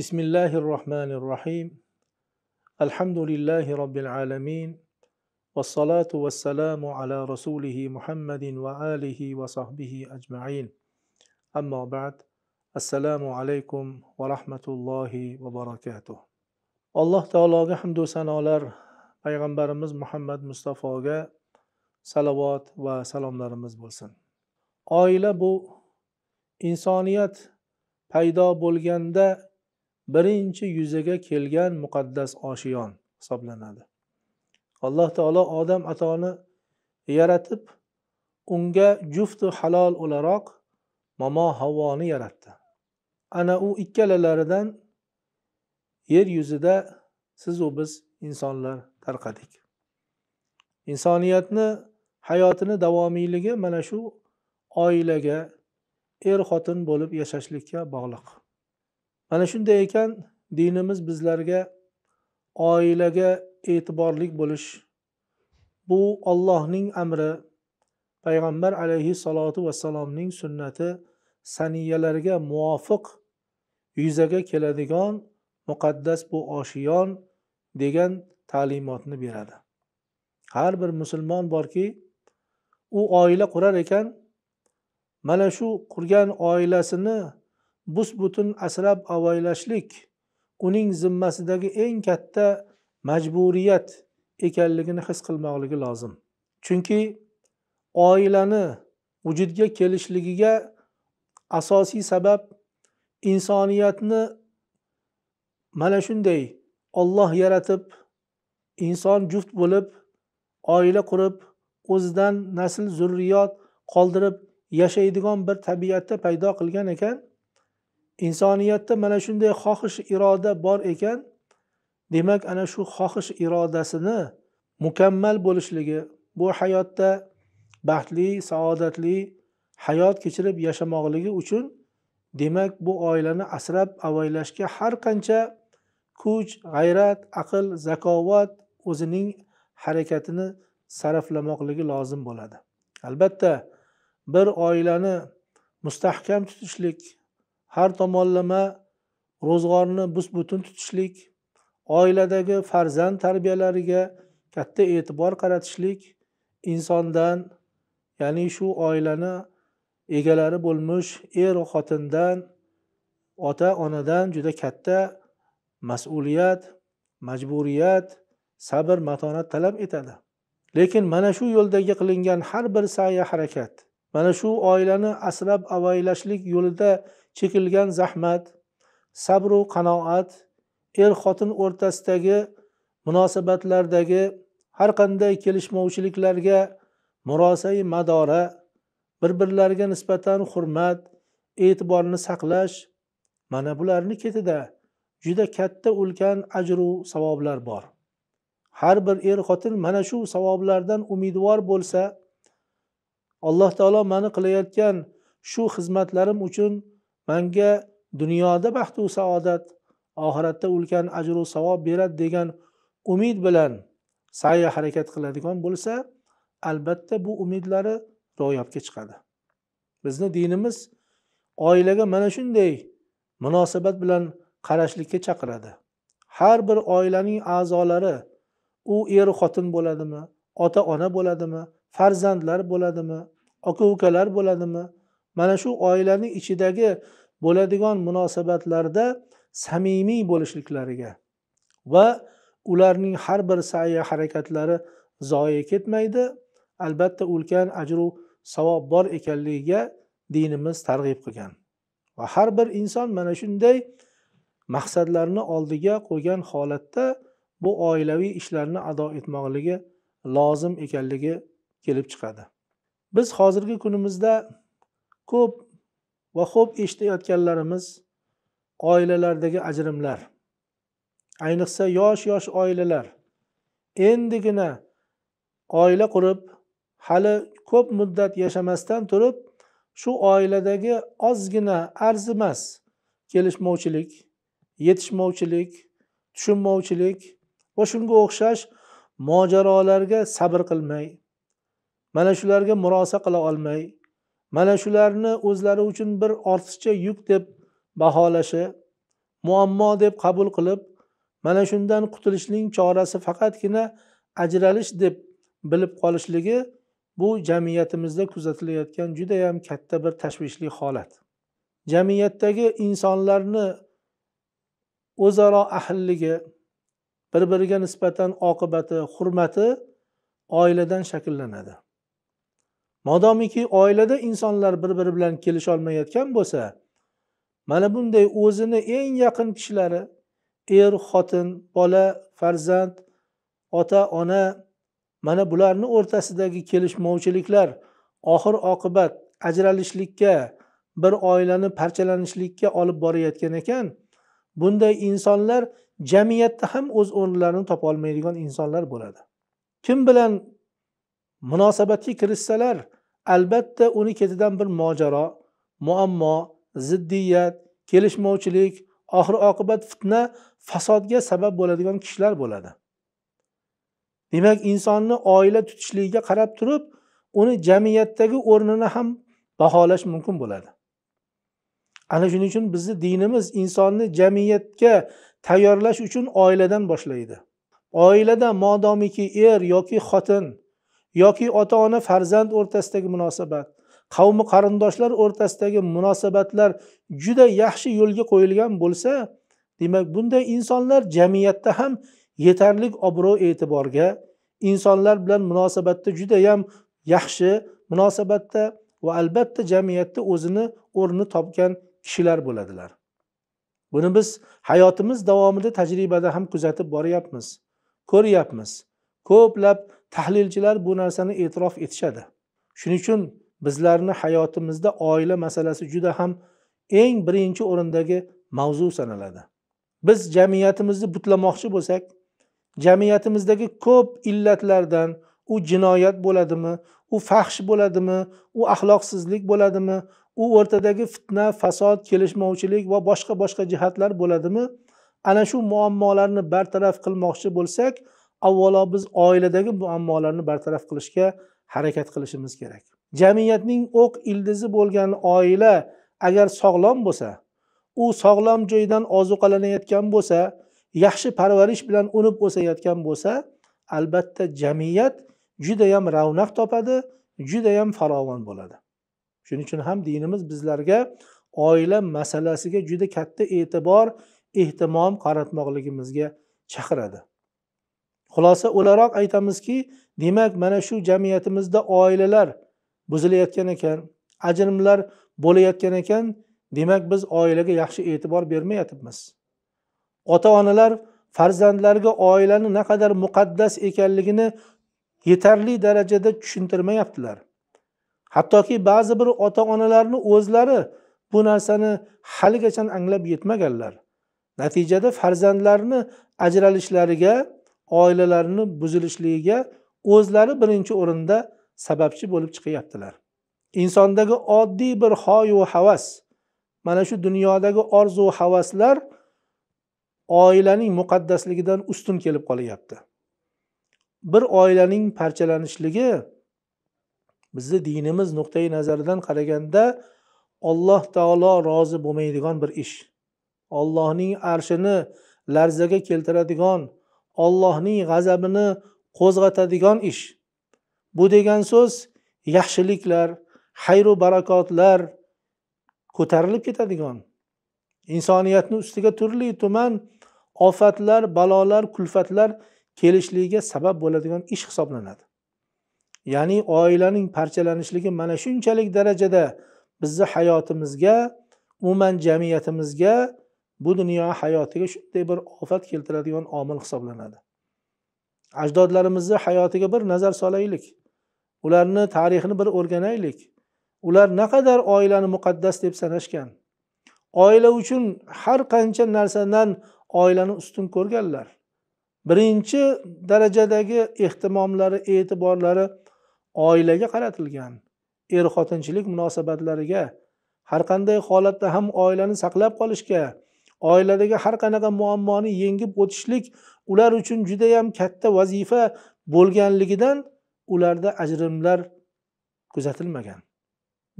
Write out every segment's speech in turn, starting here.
بسم الله الرحمن الرحيم الحمد لله رب العالمين والصلاة والسلام على رسوله محمد وآله وصحبه أجمعين أما بعد السلام عليكم ورحمة الله وبركاته الله تعالى حمد سنالر payg'ambarimiz muhammad mustafoga salovat va salomlarimiz بلسن oila بو insoniyat پیدا bo'lganda birinchi yuzaga kelgan muqaddas oshiyon hisoblanadi alloh taolo odam atoni yaratib unga jufti halol o'laroq momo havoni yaratdi ana u ikkalalaridan yer yuzida sizu biz insonlar tarqadik insoniyatni hayotini davomiyligi mana shu oilaga er xotin bo'lib yashashlikka bog'liq mana shunday ekan dinimiz bizlarga oilaga e'tiborli bo'lish bu ollohning amri payg'ambar alayhissalotu vassalomning sunnati saniyalarga muvofiq yuzaga keladigan muqaddas bu oshiyon degan ta'limotni beradi har bir musulmon borki u oila qurar ekan mana shu qurgan oilasini butun asrab avaylashlik uning zimmasidagi eng katta majburiyat ekanligini his qilmoqligi lozim chunki oilani vujudga kelishligiga asosiy sabab insoniyatni mana shunday olloh yaratib inson juft bo'lib oila qurib o'zidan nasl zurriyot qoldirib yashaydigan bir tabiatda paydo qilgan ekan insoniyatda mana shunday xohish iroda bor ekan demak ana shu xohish irodasini mukammal bo'lishligi bu hayotda baxtli saodatli hayot kechirib yashamoqligi uchun demak bu oilani asrab avaylashga har qancha kuch g'ayrat aql zakovat o'zining harakatini sarflamoqligi lozim bo'ladi albatta bir oilani mustahkam tutishlik har tomonlama ro'zg'orni butun tutishlik oiladagi farzand tarbiyalariga katta e'tibor qaratishlik insondan ya'ni shu oilani egalari bo'lmish er xotindan ota onadan juda katta mas'uliyat majburiyat sabr matonat talab etadi lekin mana shu yo'ldagi qilingan har bir sa'yi harakat mana shu oilani asrab avaylashlik yo'lida chekilgan zahmat sabru qanoat er xotin o'rtasidagi munosabatlardagi har qanday kelishmovchiliklarga murosai madora bir birlariga nisbatan hurmat e'tiborni saqlash mana bularni ketida juda katta ulkan ajru savoblar bor har bir er xotin mana shu savoblardan umidvor bo'lsa alloh taolo mani qilayotgan shu xizmatlarim uchun manga dunyoda baxtu saodat oxiratda ulkan ajru savob beradi degan umid bilan sa'yi harakat qiladigan bo'lsa albatta bu umidlari ro'yobga chiqadi bizni dinimiz oilaga mana shunday munosabat bilan qarashlikka chaqiradi har bir oilaning a'zolari u er xotin bo'ladimi ota ona bo'ladimi farzandlar bo'ladimi aka ukalar bo'ladimi mana shu oilaning ichidagi bo'ladigan munosabatlarda samimiy bo'lishliklariga va ularning har bir sa'yi harakatlari zoya ketmaydi albatta ulkan ajru savob bor ekanligiga dinimiz targ'ib qilgan va har bir inson mana shunday maqsadlarni oldiga qo'ygan holatda bu oilaviy ishlarni ado etmoqligi lozim ekanligi kelib chiqadi biz hozirgi kunimizda ko'p va xo'p eshitayotganlarimiz oilalardagi ajrimlar ayniqsa yosh yosh oilalar endigina oila qurib hali ko'p muddat yashamasdan turib shu oiladagi ozgina arzimas kelishmovchilik yetishmovchilik tushunmovchilik va shunga o'xshash mojarolarga sabr qilmay mana shularga murosa qila olmay mana shularni o'zlari uchun bir ortiqcha yuk deb baholashi muammo deb qabul qilib mana shundan qutulishning chorasi faqatgina ajralish deb bilib qolishligi bu jamiyatimizda kuzatilayotgan judayam katta bir tashvishli holat jamiyatdagi insonlarni o'zaro ahilligi bir biriga nisbatan oqibati hurmati oiladan shakllanadi modomiki oilada insonlar bir biri bilan kelisholmayotgan bo'lsa mana bunday o'zini eng yaqin kishilari er xotin bola farzand ota ona mana bularni o'rtasidagi kelishmovchiliklar oxir oqibat ajralishlikka bir oilani parchalanishlikka olib borayotgan ekan bunday insonlar jamiyatda ham o'z o'rnilarini topolmaydigan insonlar bo'ladi kim bilan munosabatga kirishsalar albatta uni ketidan bir mojaro muammo ziddiyat kelishmovchilik oxir oqibat fitna fasodga sabab bo'ladigan kishilar bo'ladi demak insonni oila tutishligiga qarab turib uni jamiyatdagi o'rnini ham baholash mumkin bo'ladi ana shuning uchun bizni dinimiz insonni jamiyatga tayyorlash uchun oiladan boshlaydi oilada modomiki er yoki xotin yoki ota ona farzand o'rtasidagi munosabat qavmi qarindoshlar o'rtasidagi munosabatlar juda yaxshi yo'lga qo'yilgan bo'lsa demak bunday insonlar jamiyatda ham yetarli obro' e'tiborga insonlar bilan munosabatda judayam yaxshi munosabatda va albatta jamiyatda o'zini o'rnini topgan kishilar bo'ladilar buni biz hayotimiz davomida tajribada ham kuzatib boryapmiz ko'ryapmiz ko'plab tahlilchilar bu narsani e'tirof etishadi shuning uchun bizlarni hayotimizda oila masalasi juda ham eng birinchi o'rindagi mavzu sanaladi biz jamiyatimizni butlamoqchi bo'lsak jamiyatimizdagi ko'p illatlardan u jinoyat bo'ladimi u fahsh bo'ladimi u axloqsizlik bo'ladimi u o'rtadagi fitna fasod kelishmovchilik va boshqa boshqa jihatlar bo'ladimi ana shu muammolarni bartaraf qilmoqchi bo'lsak avvalo biz oiladagi muammolarni bartaraf qilishga harakat qilishimiz kerak jamiyatning o'q ildizi bo'lgan oila agar sog'lom bo'lsa u sog'lom joydan ozuqalanayotgan bo'lsa yaxshi parvarish bilan unib o'sayotgan bo'lsa albatta jamiyat judayam ravnaq topadi judayam farovon bo'ladi shuning uchun ham dinimiz bizlarga oila masalasiga juda katta e'tibor ehtimom qaratmoqligimizga chaqiradi xulosa o'laroq aytamizki demak mana shu jamiyatimizda oilalar buzilayotgan ekan ajrimlar bo'layotgan ekan demak biz oilaga yaxshi e'tibor bermayotibmiz ota onalar farzandlariga oilani naqadar muqaddas ekanligini yetarli darajada tushuntirmayaptilar hattoki ba'zi bir ota onalarni o'zlari bu narsani haligacha anglab yetmaganlar natijada farzandlarni ajralishlariga oilalarini buzilishligiga o'zlari birinchi o'rinda sababchi bo'lib chiqyaptilar insondagi oddiy bir hoyu havas mana shu dunyodagi orzu havaslar oilaning muqaddasligidan ustun kelib qolyapti bir oilaning parchalanishligi bizni dinimiz nuqtai nazaridan qaraganda olloh taolo rozi bo'lmaydigan bir ish ollohning arshini larzaga keltiradigan ollohning g'azabini qo'zg'atadigan ish bu degan so'z yaxshiliklar xayru barakotlar ko'tarilib ketadigan insoniyatni ustiga turli tuman ofatlar balolar kulfatlar kelishligiga sabab bo'ladigan ish hisoblanadi ya'ni oilaning parchalanishligi mana shunchalik darajada bizni hayotimizga umuman jamiyatimizga bu dunyo hayotiga shunday bir ofat keltiradigan omil hisoblanadi ajdodlarimizni hayotiga bir nazar solaylik ularni tarixini bir o'rganaylik ular naqadar oilani muqaddas deb sanashgan oila uchun har qancha narsadan oilani ustun ko'rganlar birinchi darajadagi ehtimomlari e'tiborlari oilaga qaratilgan er xotinchilik munosabatlariga har qanday holatda ham oilani saqlab qolishga oiladagi har qanaqa muammoni yengib o'tishlik ular uchun judayam katta vazifa bo'lganligidan ularda ajrimlar kuzatilmagan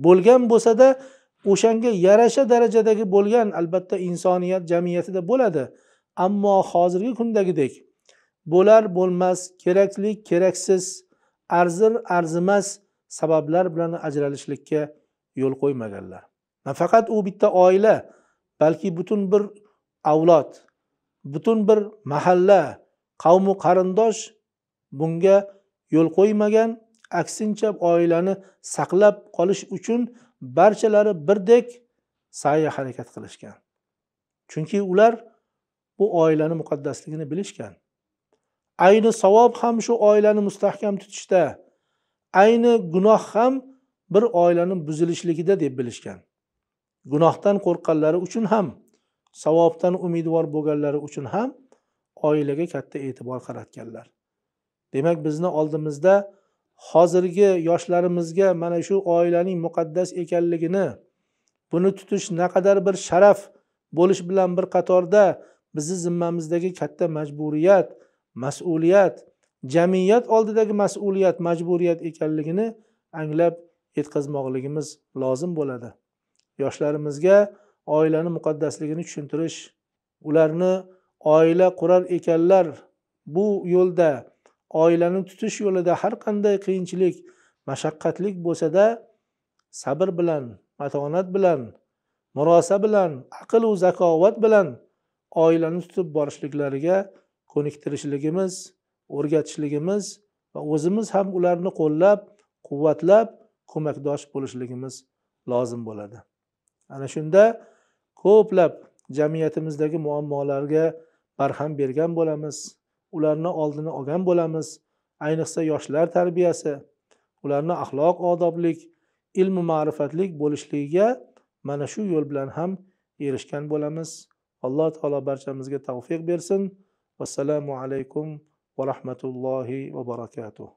bo'lgan bo'lsada o'shanga yarasha darajadagi bo'lgan albatta insoniyat jamiyatida bo'ladi ammo hozirgi kundagidek bo'lar bo'lmas kerakli keraksiz arzir arzimas sabablar bilan ajralishlikka yo'l qo'ymaganlar nafaqat u bitta oila balki butun bir avlod butun bir mahalla qavmu qarindosh bunga yo'l qo'ymagan aksincha oilani saqlab qolish uchun barchalari birdek sa'yi harakat qilishgan chunki ular bu oilani muqaddasligini bilishgan ayni savob ham shu oilani mustahkam tutishda ayni gunoh ham bir oilani buzilishligida deb bilishgan gunohdan qo'rqqanlari uchun ham savobdan umidvor bo'lganlari uchun ham oilaga katta e'tibor qaratganlar demak bizni oldimizda hozirgi yoshlarimizga mana shu oilaning muqaddas ekanligini buni tutish naqadar bir sharaf bo'lish bilan bir qatorda bizni zimmamizdagi katta majburiyat mas'uliyat jamiyat oldidagi mas'uliyat majburiyat ekanligini anglab yetkazmoqligimiz lozim bo'ladi yoshlarimizga oilani muqaddasligini tushuntirish ularni oila qurar ekanlar bu yo'lda oilani tutish yo'lida har qanday qiyinchilik mashaqqatlik bo'lsada sabr bilan matonat bilan murosa bilan aql zakovat bilan oilani tutib borishliklariga ko'niktirishligimiz o'rgatishligimiz va o'zimiz ham ularni qo'llab quvvatlab ko'makdosh bo'lishligimiz lozim bo'ladi ana shunda ko'plab jamiyatimizdagi muammolarga barham bergan bo'lamiz ularni oldini olgan bo'lamiz ayniqsa yoshlar tarbiyasi ularni axloq odoblik ilmi ma'rifatlik bo'lishligiga mana shu yo'l bilan ham erishgan bo'lamiz alloh taolo barchamizga tavfiq bersin vassalomu alaykum va rahmatullohi va barakatuh